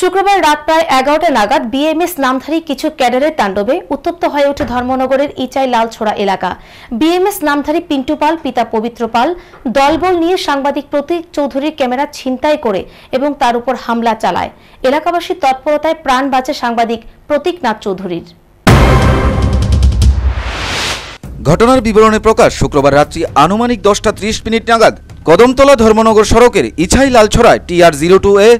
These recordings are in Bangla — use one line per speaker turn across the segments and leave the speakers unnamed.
শুক্রবার রাত প্রায় এগারোটা নাগাদ বিএমএস নামধারী কিছু ক্যাডারের তাণ্ডবে উত্তপ্ত হয়ে ওঠে ধর্মনগরের ইচাই লালছোড়া এলাকা বিএমএস নামধারী পিন্টু পাল পিতা পবিত্র পাল দলবল নিয়ে সাংবাদিক প্রতীক চৌধুরীর ক্যামেরা ছিনতাই করে এবং তার উপর হামলা চালায় এলাকাবাসীর তৎপরতায় প্রাণ বাঁচে সাংবাদিক প্রতীক নাথ চৌধুরীর
ঘটনার বিবরণে প্রকাশ শুক্রবার রাত্রি আনুমানিক দশটা ত্রিশ মিনিট নাগাদ কদমতলা ধর্মনগর সড়কের ইছাই লালছড়ায় T R zero two A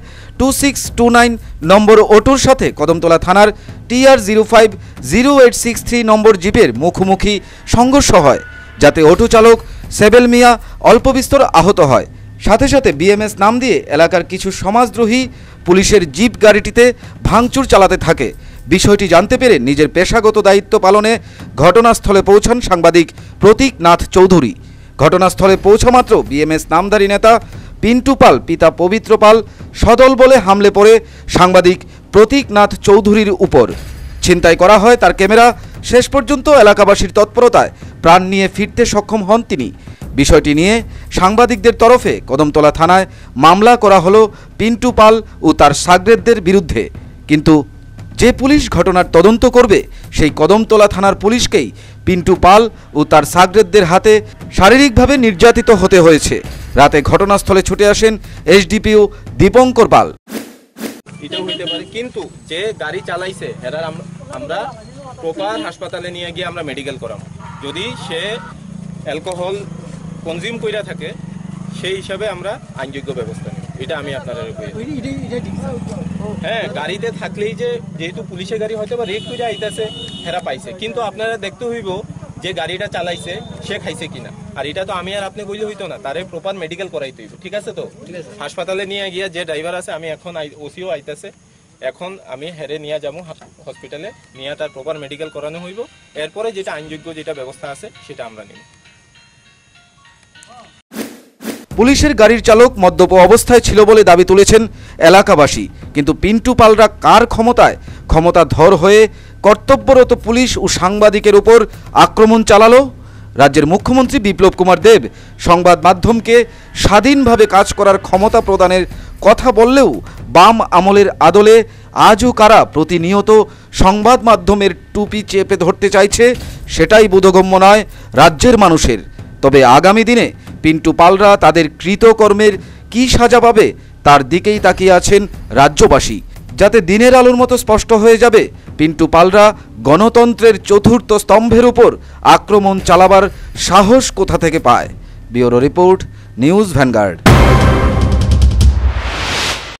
two six two nine number অটোর সাথে কদমতলা থানার T R zero five zero eight six three number জিপের মুখোমুখি সংঘর্ষ হয় যাতে অটো চালক সেবেল মিয়া অল্পবিস্তর আহত হয় সাথে সাথে বিএমএস নাম দিয়ে এলাকার কিছু সমাজদ্রোহী পুলিশের জিপ গাড়িটিতে ভাঙচুর চালাতে থাকে বিষয়টি জানতে পেরে নিজের পেশাগত দায়িত্ব পালনে ঘটনাস্থলে পৌঁছান সাংবাদিক প্রতীক নাথ চৌধুরী ঘটনাস্থলে পৌঁছামাত্র বিএমএস নামধারী নেতা পিন্টু পাল পিতা পবিত্র পাল সদল বলে হামলে পড়ে সাংবাদিক প্রতীকনাথ চৌধুরীর উপর ছিনতাই করা হয় তার ক্যামেরা শেষ পর্যন্ত এলাকাবাসীর তৎপরতায় প্রাণ নিয়ে ফিরতে সক্ষম হন তিনি বিষয়টি নিয়ে সাংবাদিকদের তরফে কদমতলা থানায় মামলা করা হলো পিন্টু পাল ও তার সাগরেদদের বিরুদ্ধে কিন্তু যে পুলিশ ঘটনার তদন্ত করবে সেই কদমতলা থানার পুলিশকেই পিন্টু পাল ও তার সাগরেদদের হাতে শারীরিকভাবে নির্যাতিত হতে হয়েছে রাতে ঘটনাস্থলে ছুটে আসেন এসডিপিও দীপঙ্কর পাল
কিন্তু যে গাড়ি চালাইছে হেরার আমরা প্রপার হাসপাতালে নিয়ে গিয়ে আমরা মেডিকেল করাম যদি সে অ্যালকোহল কনজিউম কইরা থাকে সেই হিসাবে আমরা আইনযোগ্য ব্যবস্থা এটা আমি আপনাদের হ্যাঁ গাড়িতে থাকলেই যে যেহেতু পুলিশের গাড়ি হয়তো বা রেড করে আইতেছে হেরা পাইছে কিন্তু আপনারা দেখতে হইব যে গাড়িটা চালাইছে সে খাইছে কিনা আর এটা তো আমি আর আপনি বইলে হইতো না তারে প্রপার মেডিকেল করাইতে হইব ঠিক আছে তো হাসপাতালে নিয়ে গিয়া যে ড্রাইভার আছে আমি এখন ওসিও আইতেছে এখন আমি হেরে নিয়ে যাবো হসপিটালে নিয়ে তার প্রপার মেডিকেল করানো হইব এরপরে যেটা আইনযোগ্য যেটা ব্যবস্থা আছে সেটা আমরা নিব
পুলিশের গাড়ির চালক মদ্যপ অবস্থায় ছিল বলে দাবি তুলেছেন এলাকাবাসী কিন্তু পিন্টু পালরা কার ক্ষমতায় ক্ষমতা ধর হয়ে কর্তব্যরত পুলিশ ও সাংবাদিকের উপর আক্রমণ চালালো রাজ্যের মুখ্যমন্ত্রী বিপ্লব কুমার দেব সংবাদ মাধ্যমকে স্বাধীনভাবে কাজ করার ক্ষমতা প্রদানের কথা বললেও বাম আমলের আদলে আজও কারা প্রতিনিয়ত সংবাদ মাধ্যমের টুপি চেপে ধরতে চাইছে সেটাই বোধগম্য নয় রাজ্যের মানুষের তবে আগামী দিনে পিন্টু পালরা তাদের কৃতকর্মের কি সাজা পাবে তার দিকেই তাকিয়ে আছেন রাজ্যবাসী যাতে দিনের আলোর মতো স্পষ্ট হয়ে যাবে পিন্টু পালরা গণতন্ত্রের চতুর্থ স্তম্ভের উপর আক্রমণ চালাবার সাহস কোথা থেকে পায় ব্যুরো রিপোর্ট নিউজ ভ্যানগার্ড